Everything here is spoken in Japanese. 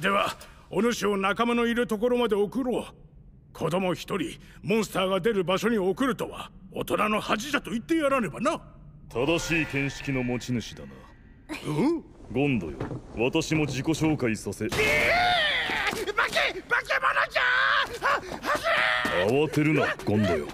ではお主を仲間のいるところまで送ろう子供一人モンスターが出る場所に送るとは大人の恥じゃと言ってやらねばな正しい見識の持ち主だなうんゴンドよ私も自己紹介させ、バケバケモノじゃーは慌てるなゴンドよ